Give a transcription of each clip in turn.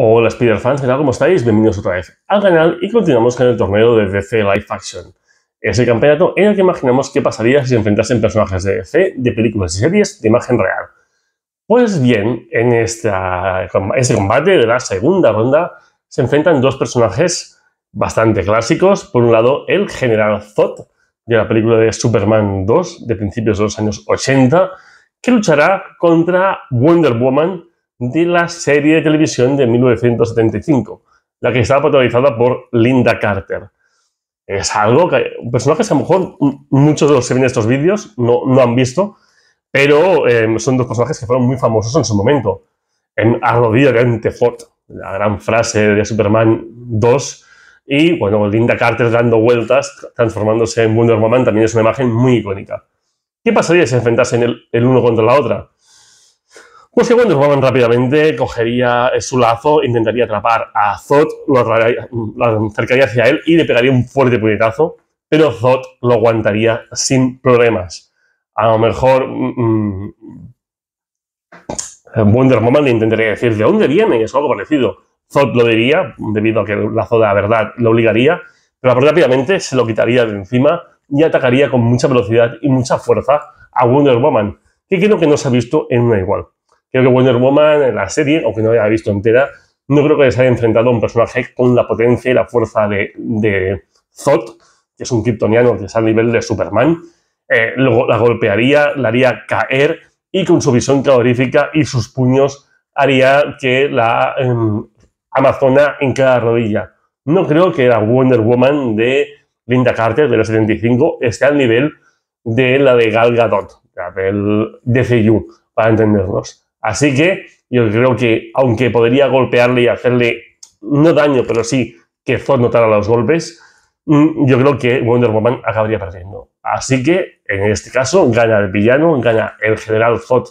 Hola Spider-Fans, ¿qué tal? ¿Cómo estáis? Bienvenidos otra vez al canal y continuamos con el torneo de DC Live Action. ese campeonato en el que imaginamos qué pasaría si se enfrentasen personajes de DC, de películas y series de imagen real. Pues bien, en este combate de la segunda ronda se enfrentan dos personajes bastante clásicos. Por un lado, el General Zod, de la película de Superman 2, de principios de los años 80, que luchará contra Wonder Woman, de la serie de televisión de 1975, la que estaba protagonizada por Linda Carter. Es algo que, un personaje a lo mejor muchos de los que ven estos vídeos no, han visto, pero em, son dos personajes que fueron muy famosos en su momento. En Arrodilla ante la gran frase de Superman 2, y bueno, Linda Carter dando vueltas, transformándose en Wonder Woman, también es una imagen muy icónica. ¿Qué pasaría si se enfrentasen el uno contra la otra? Pues que Wonder Woman rápidamente cogería eh, su lazo, intentaría atrapar a Zod, lo, acercaría hacia él y le pegaría un fuerte puñetazo, pero Zod lo aguantaría sin problemas. A lo mejor mm, mm, Wonder Woman le intentaría decir de dónde viene, es algo parecido. Zod lo diría, debido a que lazo de la verdad lo obligaría, pero rápidamente se lo quitaría de encima y atacaría con mucha velocidad y mucha fuerza a Wonder Woman, que creo que no se ha visto en una igual. Creo que Wonder Woman, en la serie, aunque no la haya visto entera, no creo que se haya enfrentado a un personaje con la potencia y la fuerza de, de Zod, que es un kryptoniano que está al nivel de Superman. Eh, luego la golpearía, la haría caer y con su visión calorífica y sus puños haría que la em, Amazona en cada rodilla. No creo que la Wonder Woman de Linda Carter de los 75 esté al nivel de la de Gal Gadot, de del DCU, para entendernos. Así que yo creo que, aunque podría golpearle y hacerle, no daño, pero sí que Zod notara los golpes, mm, yo creo que Wonder Woman acabaría perdiendo. Así que, en este caso, gana el villano, gana el general Zod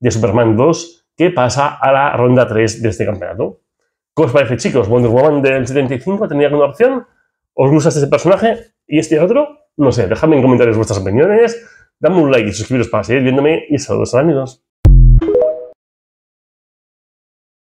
de Superman 2, que pasa a la ronda 3 de este campeonato. ¿Cómo os parece, chicos? ¿Wonder Woman del 75 tenía alguna opción? ¿Os gusta este personaje y este otro? No sé, dejadme en comentarios vuestras opiniones, dadme un like y suscribiros para seguir viéndome y saludos a los amigos.